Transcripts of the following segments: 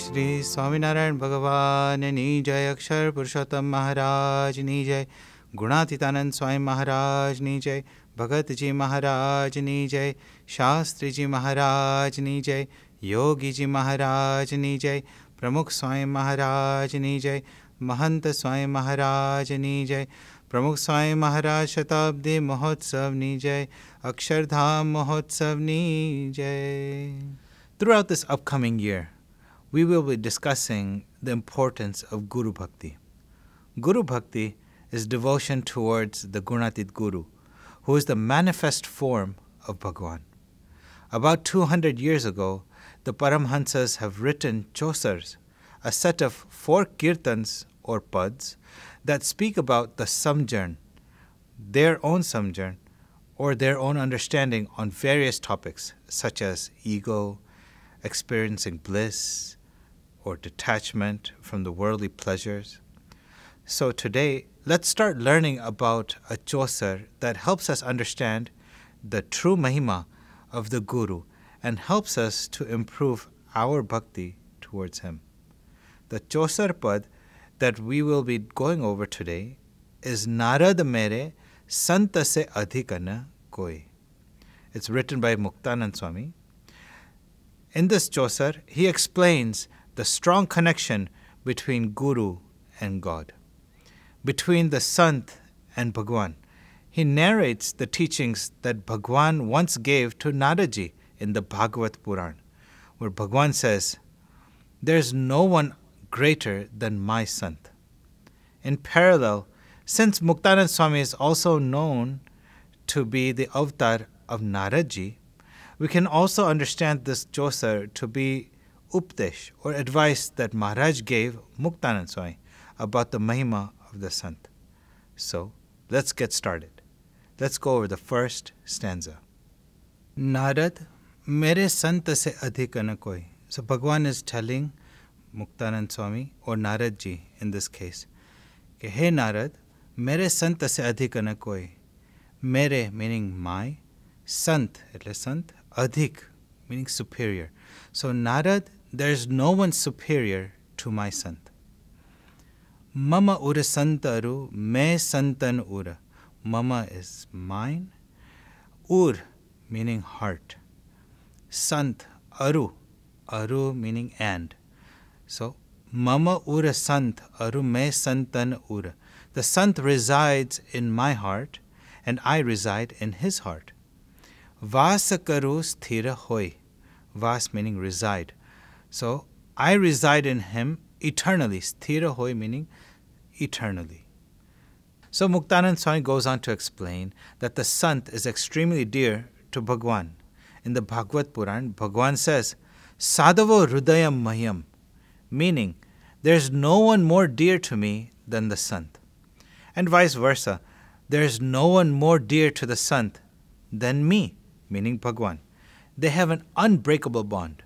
श्री स्वामीनारायण भगवान नी जय अक्षर पुरुषोत्तम महाराज नी जय गुणातीतानंद स्वामी महाराज नी जय भगत जी महाराज नी जय शास्त्री जी महाराज नी जय योगी जी महाराज नी जय प्रमुख स्वामी महाराज नी जय महंत स्वामी महाराज नी जय प्रमुख स्वामी महाराज शताब्दी महोत्सव नी जय अक्षरधाम महोत्सव नी जय Throughout this upcoming year, we will be discussing the importance of Guru Bhakti. Guru Bhakti is devotion towards the Gunatit Guru, who is the manifest form of Bhagwan. About 200 years ago, the Paramhansas have written Chosars, a set of four kirtans or pads that speak about the samjern, their own samjern, or their own understanding on various topics such as ego, experiencing bliss, or detachment from the worldly pleasures. So today, let's start learning about a Chosar that helps us understand the true Mahima of the Guru and helps us to improve our bhakti towards him. The Chosar Pad that we will be going over today is Narad Mere Santa Se Adhikana Koi. It's written by Muktanand Swami. In this Chosar, he explains the strong connection between Guru and God, between the Sant and Bhagwan. He narrates the teachings that Bhagwan once gave to Nadaji in the Bhagavat Puran, where Bhagwan says, There is no one greater than my Sant. In parallel, since Muktanand Swami is also known to be the avatar of Naraji, we can also understand this Joser to be updesh or advice that Maharaj gave Muktanand Swami about the mahima of the sant. So, let's get started. Let's go over the first stanza. Narad, mere sant se adhik na koi. So Bhagwan is telling Muktanand Swami or Narad ji in this case, कि हे नारद मेरे संत से अधिक न कोई मेरे meaning my संत એટલે સંત અધિક meaning superior so Narad there is no one superior to my Sant. Mama ura santaru, me santan ura. Mama is mine. Ur meaning heart. Sant, aru, aru meaning and. So, mama ura sant, aru me santan ura. The sant resides in my heart, and I reside in his heart. Vasakaru sthira hoy. Vas meaning reside. So I reside in him eternally. Sthira hoy meaning eternally. So Muktanand Swami goes on to explain that the Sant is extremely dear to Bhagwan. In the Bhagavad Puran, Bhagwan says, Sadavo Rudayam Mayam, meaning, there is no one more dear to me than the Sant. And vice versa, there is no one more dear to the Sant than me, meaning Bhagwan. They have an unbreakable bond.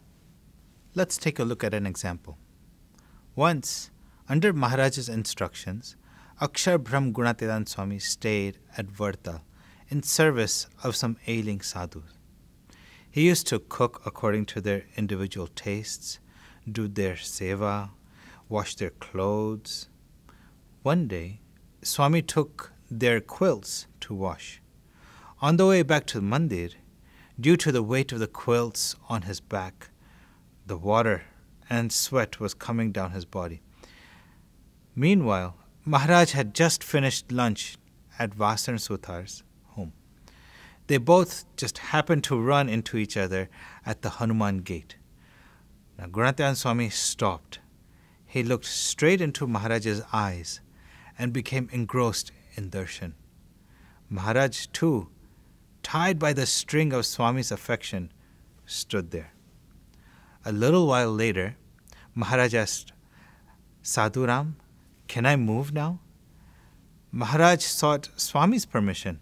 Let's take a look at an example. Once, under Maharaja's instructions, Akshar Brahm Gunatidan Swami stayed at Varta in service of some ailing sadhus. He used to cook according to their individual tastes, do their seva, wash their clothes. One day, Swami took their quilts to wash. On the way back to the mandir, due to the weight of the quilts on his back, the water and sweat was coming down his body. Meanwhile, Maharaj had just finished lunch at Vasan Suthar's home. They both just happened to run into each other at the Hanuman gate. Now, Gurantyan Swami stopped. He looked straight into Maharaj's eyes and became engrossed in darshan. Maharaj, too, tied by the string of Swami's affection, stood there. A little while later, Maharaj asked, Sadhu Ram, can I move now? Maharaj sought Swami's permission.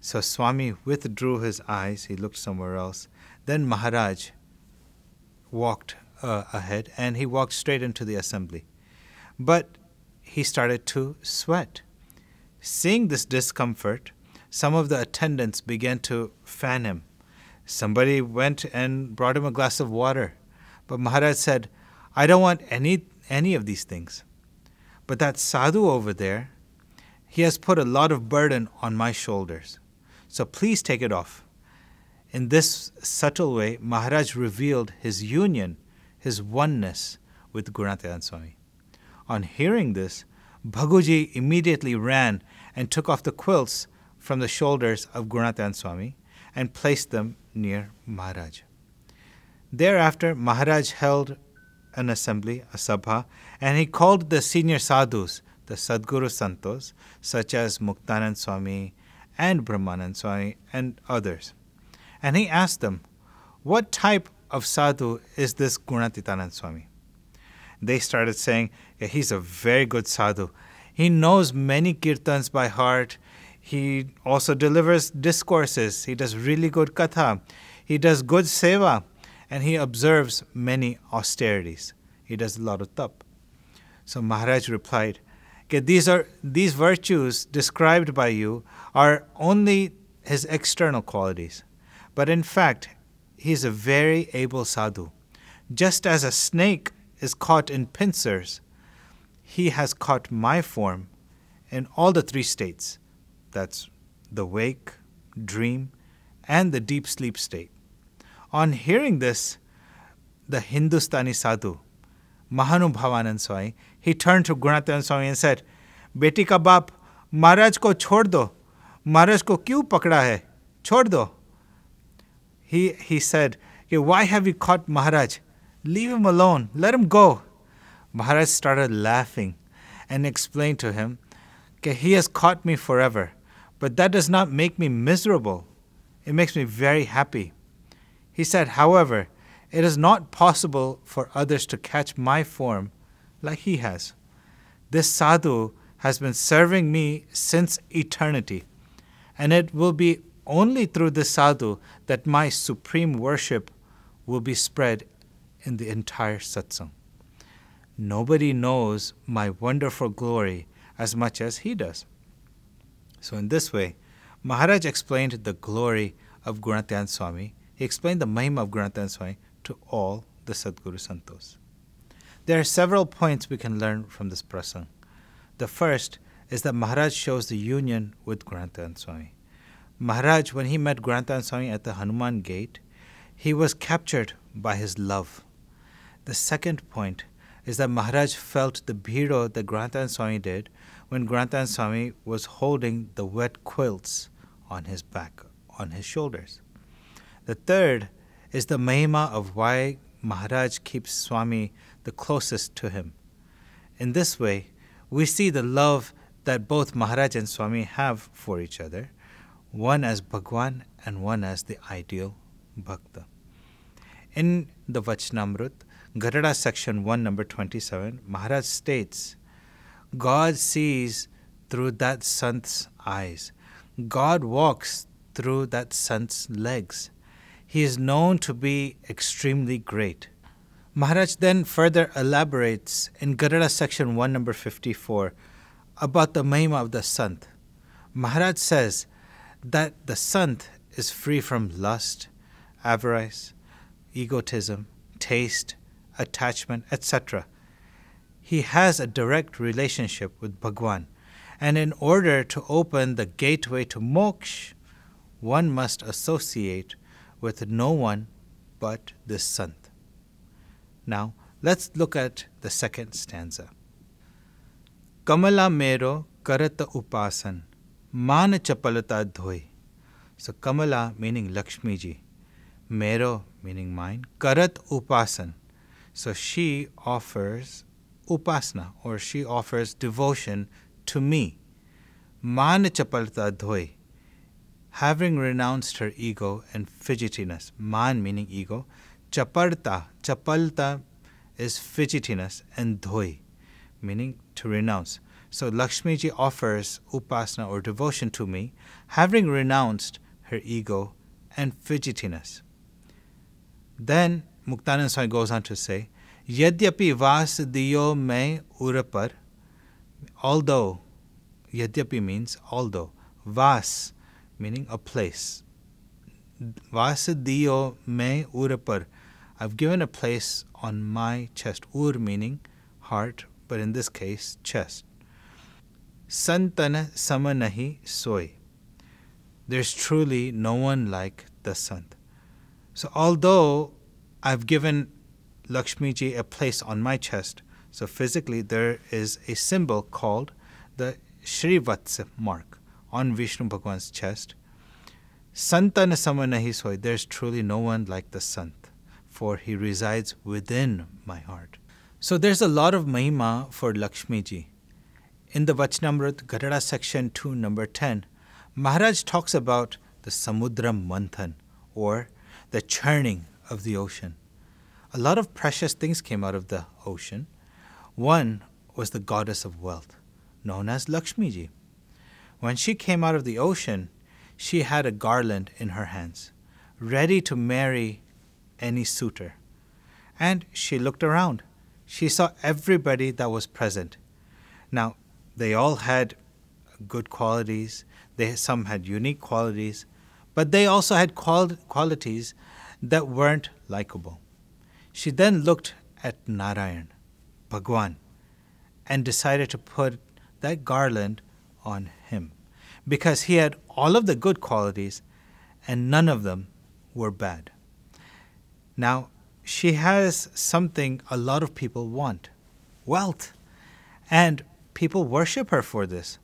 So Swami withdrew his eyes, he looked somewhere else. Then Maharaj walked uh, ahead and he walked straight into the assembly. But he started to sweat. Seeing this discomfort, some of the attendants began to fan him. Somebody went and brought him a glass of water. But Maharaj said, I don't want any, any of these things. But that sadhu over there, he has put a lot of burden on my shoulders. So please take it off. In this subtle way, Maharaj revealed his union, his oneness with Gurunath Swami. On hearing this, Bhaguji immediately ran and took off the quilts from the shoulders of Gurunath Swami and placed them near Maharaj. Thereafter, Maharaj held an assembly, a sabha, and he called the senior sadhus, the Sadguru Santos, such as Muktanand Swami and Brahmanand Swami and others. And he asked them, What type of sadhu is this Gunatitanand Swami? They started saying, yeah, He's a very good sadhu. He knows many kirtans by heart. He also delivers discourses. He does really good katha. He does good seva and he observes many austerities. He does a lot of tap. So Maharaj replied, okay, these, are, these virtues described by you are only his external qualities. But in fact, he is a very able sadhu. Just as a snake is caught in pincers, he has caught my form in all the three states. That's the wake, dream, and the deep sleep state. On hearing this, the Hindustani sadhu, Mahanu Bhavanand he turned to Gunatan Swami and said, Beti ka bap, Maharaj ko chhod do. Maharaj ko kyu pakda hai? Chhod He, he said, Why have you caught Maharaj? Leave him alone. Let him go. Maharaj started laughing and explained to him, He has caught me forever, but that does not make me miserable. It makes me very happy. He said, However, it is not possible for others to catch my form like he has. This sadhu has been serving me since eternity, and it will be only through this sadhu that my supreme worship will be spread in the entire satsang. Nobody knows my wonderful glory as much as he does. So, in this way, Maharaj explained the glory of Gunatyan Swami he explained the Mahima of Granth Swami to all the Sadguru Santos. There are several points we can learn from this prasang. The first is that Maharaj shows the union with Granth Swami. Maharaj, when he met Granth Swami at the Hanuman gate, he was captured by his love. The second point is that Maharaj felt the bhiro that Granth Swami did when Granth Swami was holding the wet quilts on his back, on his shoulders. The third is the mahima of why Maharaj keeps Swami the closest to him. In this way, we see the love that both Maharaj and Swami have for each other, one as Bhagwan and one as the ideal Bhakta. In the Vachnamrut, Garada section 1, number 27, Maharaj states, God sees through that sant's eyes. God walks through that sant's legs he is known to be extremely great. Maharaj then further elaborates in Garada section 1, number 54, about the Mahima of the Sant. Maharaj says that the Sant is free from lust, avarice, egotism, taste, attachment, etc. He has a direct relationship with Bhagwan, and in order to open the gateway to moksha, one must associate with no one but the Sant. Now, let's look at the second stanza. Kamala mero karata upasan, man chapalata dhoi. So Kamala meaning Lakshmi ji, mero meaning mine, karat upasan. So she offers upasana or she offers devotion to me. Man chapalata dhoi having renounced her ego and fidgetiness, man meaning ego, chaparta, chapalta is fidgetiness, and dhoi meaning to renounce. So Lakshmiji offers upasana or devotion to me, having renounced her ego and fidgetiness. Then Muktanand Swami goes on to say, Yadyapi vas diyo me urapar, although, yadyapi means although, vas meaning a place. Vasadiyo me urapar. I've given a place on my chest. Ur meaning heart, but in this case, chest. Santana samanahi soy. There's truly no one like the Sant. So, although I've given Lakshmi ji a place on my chest, so physically there is a symbol called the Shrivatsa mark on Vishnu Bhagwan's chest. Santan samanahi soy, there's truly no one like the Sant, for he resides within my heart. So there's a lot of mahima for Lakshmi ji. In the Vachnamrut Garada section 2, number 10, Maharaj talks about the Samudra Manthan, or the churning of the ocean. A lot of precious things came out of the ocean. One was the goddess of wealth, known as Lakshmi ji. When she came out of the ocean, she had a garland in her hands, ready to marry any suitor. And she looked around. She saw everybody that was present. Now, they all had good qualities, they, some had unique qualities, but they also had qual- qualities that weren't likable. She then looked at Narayan, Bhagwan, and decided to put that garland on because he had all of the good qualities and none of them were bad. Now, she has something a lot of people want wealth. And people worship her for this,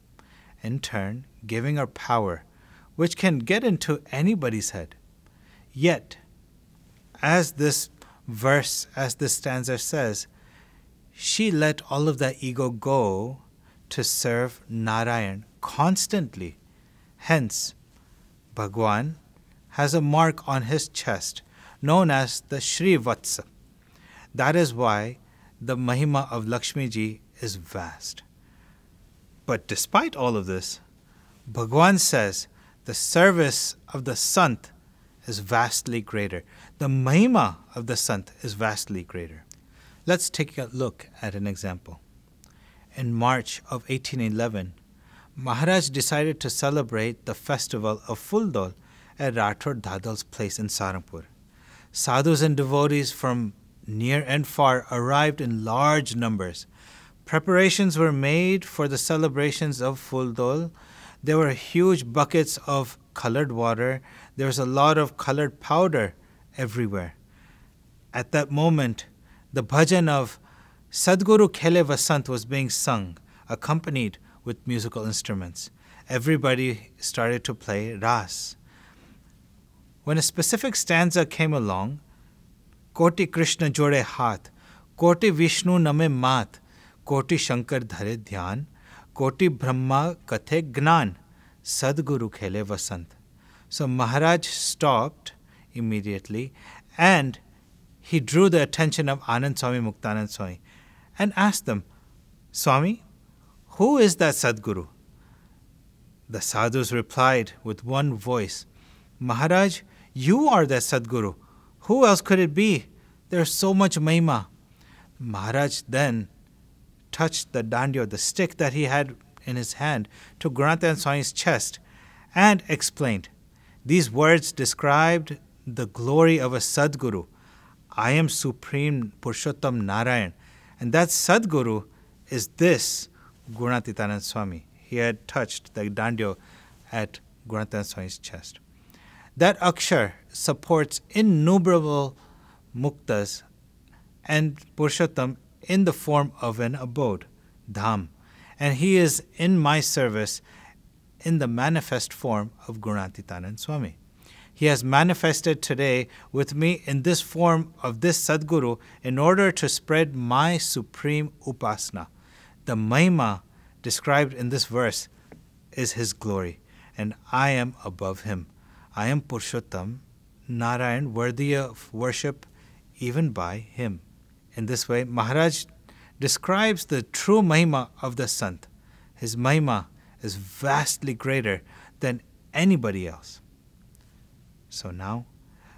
in turn, giving her power, which can get into anybody's head. Yet, as this verse, as this stanza says, she let all of that ego go to serve Narayan, constantly. Hence, Bhagwan has a mark on his chest known as the Sri Vatsa. That is why the Mahima of Lakshmi ji is vast. But despite all of this, Bhagwan says the service of the Sant is vastly greater. The Mahima of the Sant is vastly greater. Let's take a look at an example. In March of 1811, Maharaj decided to celebrate the festival of Fuldol at Rathod Dadal's place in Sarampur. Sadhus and devotees from near and far arrived in large numbers. Preparations were made for the celebrations of Fuldol. There were huge buckets of colored water. There was a lot of colored powder everywhere. At that moment, the bhajan of Sadguru Khele Vasant was being sung, accompanied with musical instruments. Everybody started to play ras. When a specific stanza came along, Koti Krishna jore hath, Koti Vishnu name math, Koti Shankar dhare dhyan, Koti Brahma kathe gnan, Sadguru khele vasant. So Maharaj stopped immediately and he drew the attention of Anand Swami Muktanand Swami and asked them, Swami, who is that Sadguru? The sadhus replied with one voice Maharaj, you are that Sadguru. Who else could it be? There's so much Mahima. Maharaj then touched the dandyo, the stick that he had in his hand, to Granathan Swami's chest and explained. These words described the glory of a Sadguru. I am Supreme Purushottam Narayan. And that Sadguru is this Gunatitanand Swami. He had touched the dandyo at Gunatitanand Swami's chest. That akshar supports innumerable muktas and Purushottam in the form of an abode, dham, and he is in my service in the manifest form of Gunatitanand Swami. He has manifested today with me in this form of this Sadguru in order to spread my supreme upasana, the Maima described in this verse is His glory, and I am above Him. I am Purushottam, Narayan, worthy of worship even by Him. In this way, Maharaj describes the true maima of the Sant. His maima is vastly greater than anybody else. So now,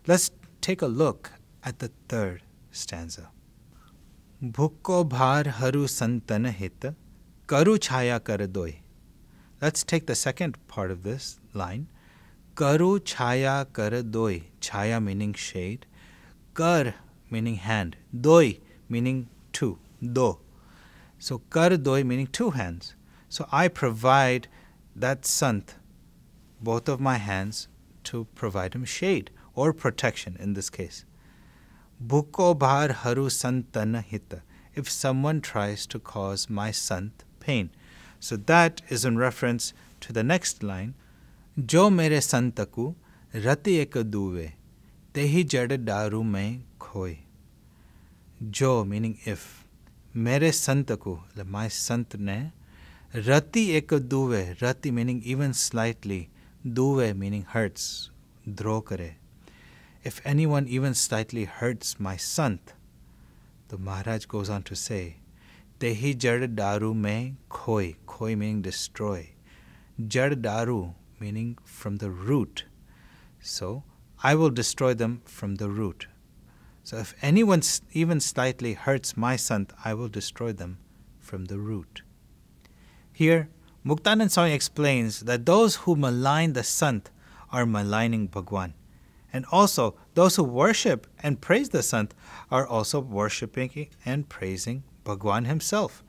let's take a look at the third stanza. Bhukko bhar haru santan hit karu chaya karadoi. Let's take the second part of this line. Karu chaya karadoi. Chaya meaning shade. Kar meaning hand. Doi meaning two. Do. So kar doi meaning two hands. So I provide that sant, both of my hands, to provide him shade or protection in this case. Bhuko bhar haru santan hita. If someone tries to cause my sant pain. So that is in reference to the next line. Jo mere santaku rati ek duve. Tehi jad daru mein khoi. Jo meaning if. Mere santaku, my sant ne. Rati ek duve. Rati meaning even slightly. Duve meaning hurts. Dro kare. If anyone even slightly hurts my sant, the Maharaj goes on to say, Dehi jad daru me khoi, khoi meaning destroy. Jad daru meaning from the root. So, I will destroy them from the root. So, if anyone even slightly hurts my sant, I will destroy them from the root. Here, Muktanand Swami explains that those who malign the sant are maligning Bhagwan. And also, those who worship and praise the Sant are also worshipping and praising Bhagwan himself.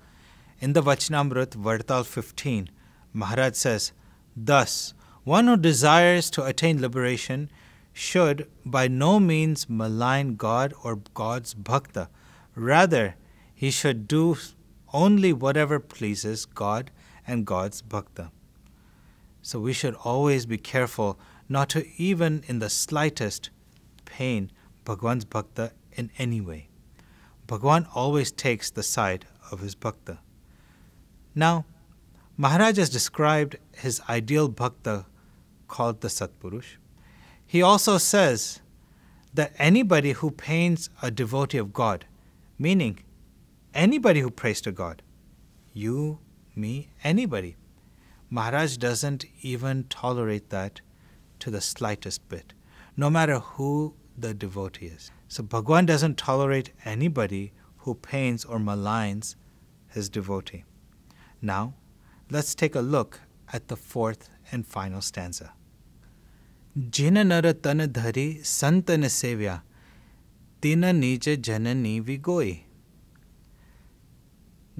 In the Vachnamrut, Vartal 15, Maharaj says, Thus, one who desires to attain liberation should by no means malign God or God's bhakta. Rather, he should do only whatever pleases God and God's bhakta. So we should always be careful not to even in the slightest pain Bhagwan's bhakta in any way. Bhagwan always takes the side of his bhakta. Now, Maharaj has described his ideal bhakta called the Satpurush. He also says that anybody who pains a devotee of God, meaning anybody who prays to God, you, me, anybody, Maharaj doesn't even tolerate that to the slightest bit, no matter who the devotee is. So Bhagwan doesn't tolerate anybody who paints or maligns his devotee. Now, let's take a look at the fourth and final stanza. Jina dhari santana sevya tina nija janani vigoi.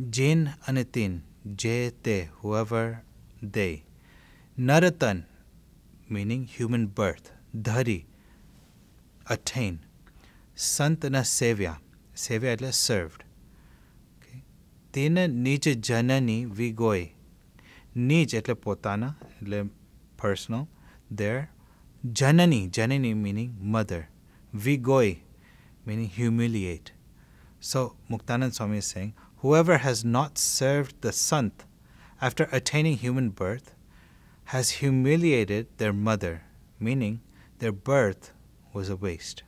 Jin anitin, jete whoever they. Naratan, meaning human birth. Dhari, attain. Santana sevya, sevya is served. તેના નીચ જનની વી ગોય નીચ એટલે પોતાના personal, personal Janani Janani meaning mother, Vigoi meaning humiliate. So Muktanand Swami is saying, whoever has not served the Sant after attaining human birth, has humiliated their mother, meaning their birth was a waste.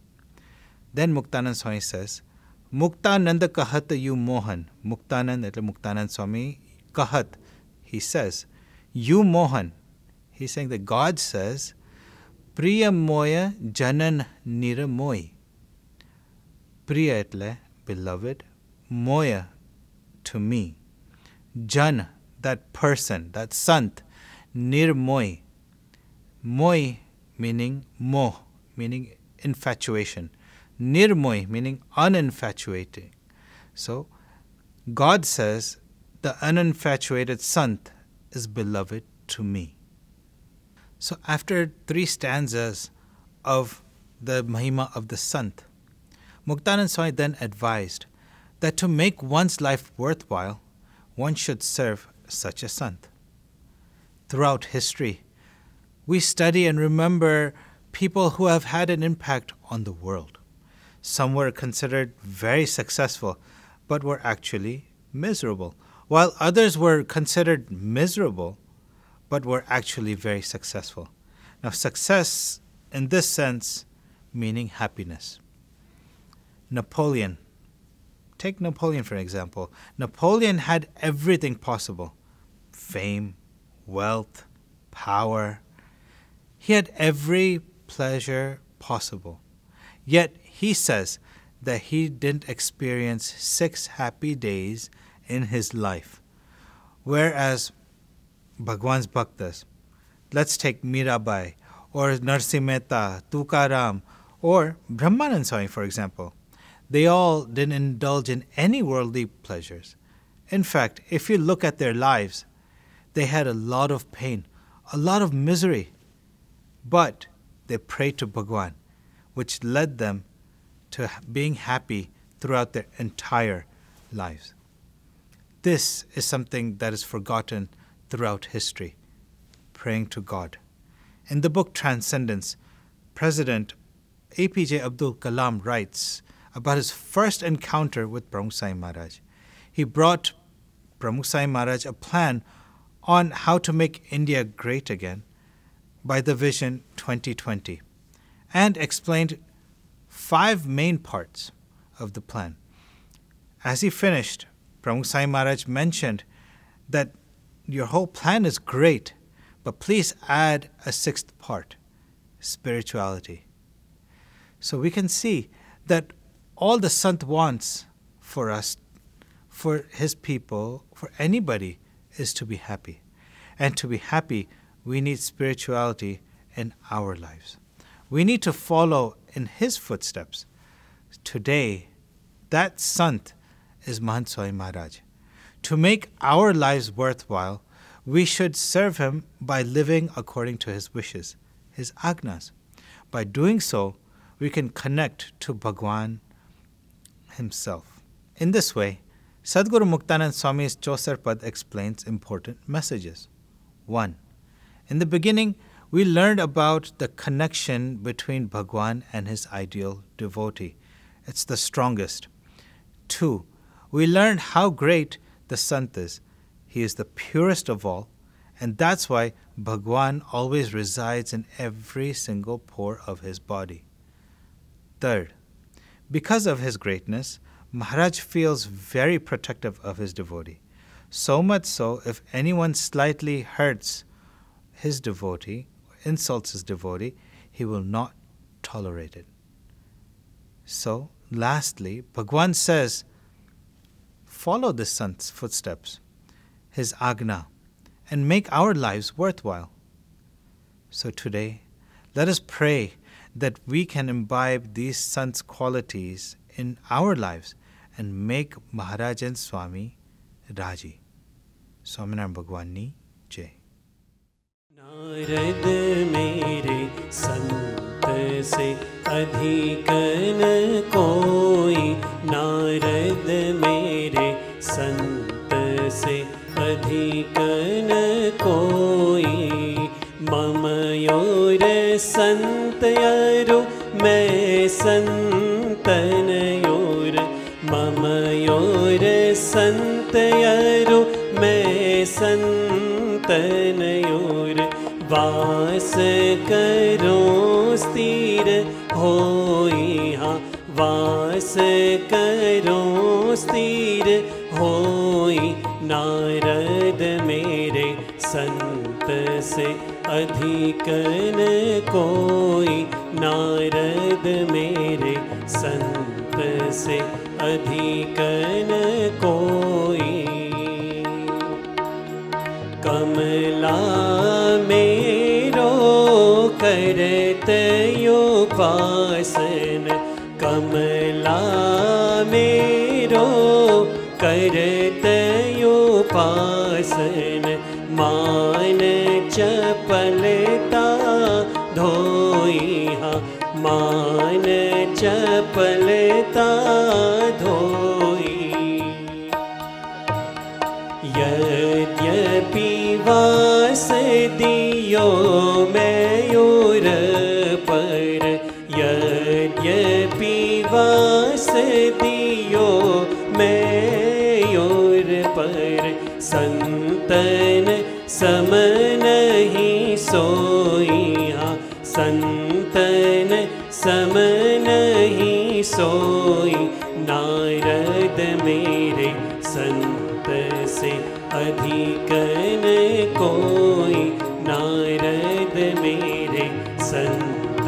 Then Muktanand Swami says, "Muktanand kahat you Mohan. Muktanand, Muktanand Swami, kahat, he says, you Mohan. He's saying that God says, Priya moya janan niramoi. Priya એટલે beloved, moya to me, Jana, that person, that sant, nirmoy. Moy meaning mo, meaning infatuation. Nirmoy meaning uninfatuating. So God says, the uninfatuated sant is beloved to me. So after three stanzas of the Mahima of the Sant, Muktanand Swami then advised that to make one's life worthwhile, one should serve such a sant. Throughout history, we study and remember people who have had an impact on the world. Some were considered very successful, but were actually miserable, while others were considered miserable, but were actually very successful. Now, success in this sense meaning happiness. Napoleon Take Napoleon, for example. Napoleon had everything possible fame, wealth, power. He had every pleasure possible. Yet he says that he didn't experience six happy days in his life. Whereas Bhagwan's bhaktas, let's take Mirabai or Narsimeta, Tukaram, or Brahmanand Swami, for example they all didn't indulge in any worldly pleasures. In fact, if you look at their lives, they had a lot of pain, a lot of misery. But they prayed to Bhagwan, which led them to being happy throughout their entire lives. This is something that is forgotten throughout history praying to God. In the book Transcendence, President APJ Abdul Kalam writes about his first encounter with Pramukh Sai Maharaj. He brought Pramukh Sai Maharaj a plan on how to make India great again by the Vision 2020 and explained five main parts of the plan. As he finished, Pramukh Sai Maharaj mentioned that your whole plan is great, but please add a sixth part spirituality. So we can see that all the Sant wants for us, for his people, for anybody, is to be happy. And to be happy, we need spirituality in our lives. We need to follow in his footsteps. Today, that Sant is Mahant Maharaj. To make our lives worthwhile, we should serve him by living according to his wishes, his agnas. By doing so, we can connect to Bhagwan, himself. In this way, Sadhguru Muktanand Swami's Chosarpad explains important messages. 1. In the beginning, we learned about the connection between Bhagwan and his ideal devotee. It's the strongest. 2. We learned how great the Sant is. He is the purest of all, and that's why Bhagwan always resides in every single pore of his body. Third, because of his greatness, Maharaj feels very protective of his devotee. So much so, if anyone slightly hurts his devotee, insults his devotee, he will not tolerate it. So, lastly, Bhagwan says, follow the son's footsteps, his agna, and make our lives worthwhile. So today, let us pray that we can imbibe these sons' qualities in our lives and make Maharajan Swami Raji. Swaminarayan Bhagwani Jai. Narad मेरे संत से अधिक न कोई नारद मेरे संत से अधिक न कोई मम योर संत यरु मै सन्तूर ममयूर सन्तयरु मै सन्तूर वसरो करो स्थिर नारद मेरे सन्त अधिकन कोई नारद मेरे संत से अधिकन कोई कमला मेरो करत उपासन कमला मेरो करत उपासन मान चपलता धोइहा मान चपलता धोइ यद्यपि दियो सोई नारद मेरे संत से न कोई नारद मेरे संत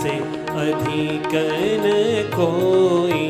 से न कोई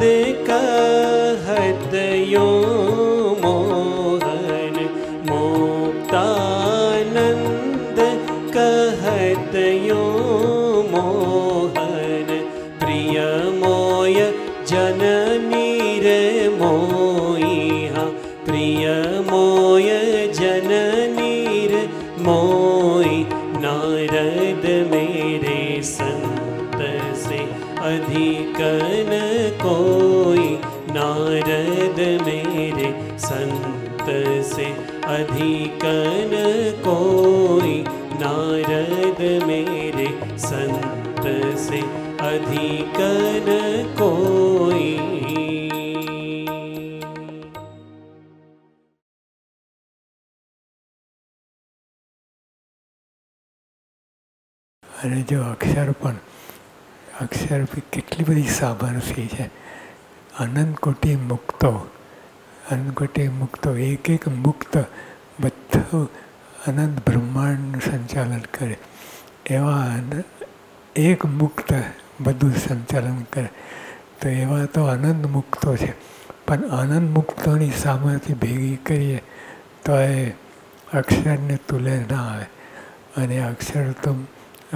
देका हर्दयों જો અક્ષર પણ અક્ષર કેટલી બધી સાબરસી છે અનંતકોટી મુક્તો અનંતકોટી મુક્તો એક એક મુક્ત બધું અનંત બ્રહ્માંડનું સંચાલન કરે એવા એક મુક્ત બધું સંચાલન કરે તો એવા તો અનંત મુક્તો છે પણ અનંત મુક્તોની સામેથી ભેગી કરીએ તો એ અક્ષરને તુલે ના આવે અને અક્ષર તો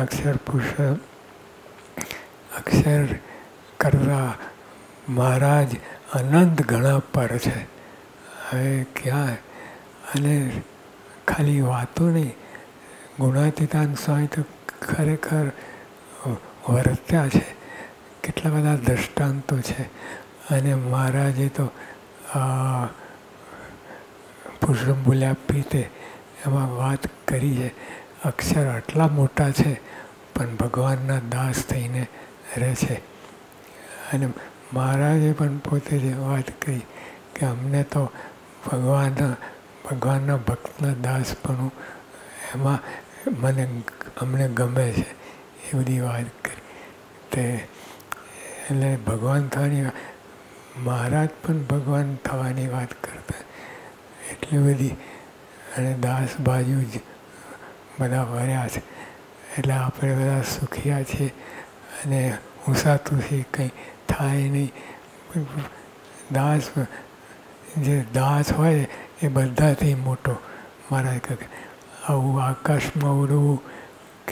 અક્ષર પુષ્પ અક્ષર કરવા મહારાજ અનંત ગણા પર છે હવે ક્યાં અને ખાલી વાતો નહીં ગુણાતીતાન સ્વામી તો ખરેખર વર્ત્યા છે કેટલા બધા દૃષ્ટાંતો છે અને મહારાજે તો પુષ્પમ ભૂલ્યા પીતે એમાં વાત કરી છે અક્ષર આટલા મોટા છે પણ ભગવાનના દાસ થઈને રહે છે અને મહારાજે પણ પોતે જે વાત કરી કે અમને તો ભગવાનના ભગવાનના ભક્તના દાસ પણ એમાં મને અમને ગમે છે એ બધી વાત કરી તે એટલે ભગવાન થવાની મહારાજ પણ ભગવાન થવાની વાત કરતા એટલી બધી અને દાસ બાજુ જ બધા ભર્યા છે એટલે આપણે બધા સુખિયા છીએ અને ઉસાતું છે કંઈ થાય નહીં દાસ જે દાસ હોય એ બધાથી મોટો મારા કહે આવું આકાશમાં ઉડવું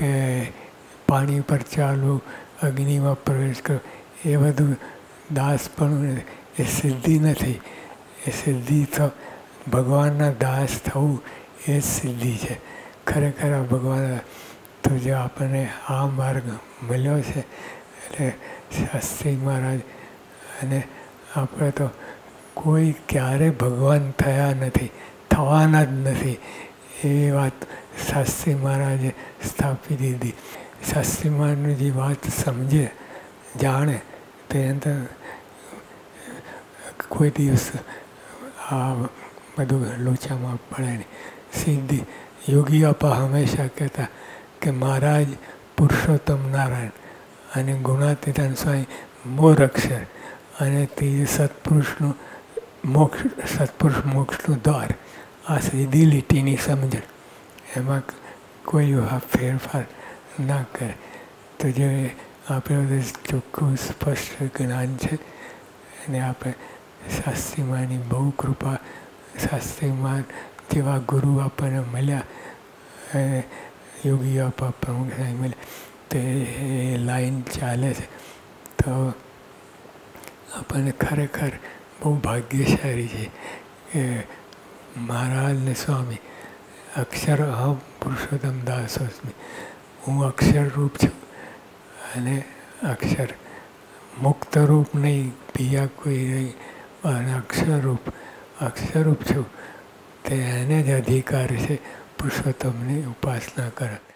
કે પાણી પર ચાલવું અગ્નિમાં પ્રવેશ કરવો એ બધું દાસ પણ એ સિદ્ધિ નથી એ સિદ્ધિ તો ભગવાનના દાસ થવું એ જ સિદ્ધિ છે ખરેખર આ ભગવાન તો જે આપણને આ માર્ગ મળ્યો છે એટલે શાસ્ત્રી મહારાજ અને આપણે તો કોઈ ક્યારે ભગવાન થયા નથી થવાના જ નથી એ વાત શાસ્ત્રી મહારાજે સ્થાપી દીધી શાસ્ત્રી મહારાજની જે વાત સમજે જાણે તો એને કોઈ દિવસ આ બધું લોચામાં પડે નહીં સીધી યોગી આપા હંમેશા કહેતા કે મહારાજ પુરુષોત્તમ નારાયણ અને ગુણાતીતાન સ્વામી મોર અક્ષર અને તે સત્પુરુષનું મોક્ષ સત્પુરુષ મોક્ષનું દ્વાર આ સીધી લીટીની સમજણ એમાં કોઈ ફેરફાર ના કરે તો જે આપણે ચોખ્ખું સ્પષ્ટ જ્ઞાન છે અને આપણે શાસ્ત્રીમાંની બહુ કૃપા શાસ્ત્રીમાં તેવા ગુરુ આપણને મળ્યા યોગી આપા પ્રમુખ સાહેબ મળ્યા તે લાઈન ચાલે છે તો આપણને ખરેખર બહુ ભાગ્યશાળી છે કે મહારાજને સ્વામી અક્ષર અહમ પુરુષોત્તમ દાસોસ્મી હું અક્ષર રૂપ છું અને અક્ષર મુક્ત રૂપ નહીં બીજા કોઈ નહીં અને અક્ષરરૂપ અક્ષરરૂપ છું सकते हैं ने अधिकार से पुरुषोत्तम ने उपासना कर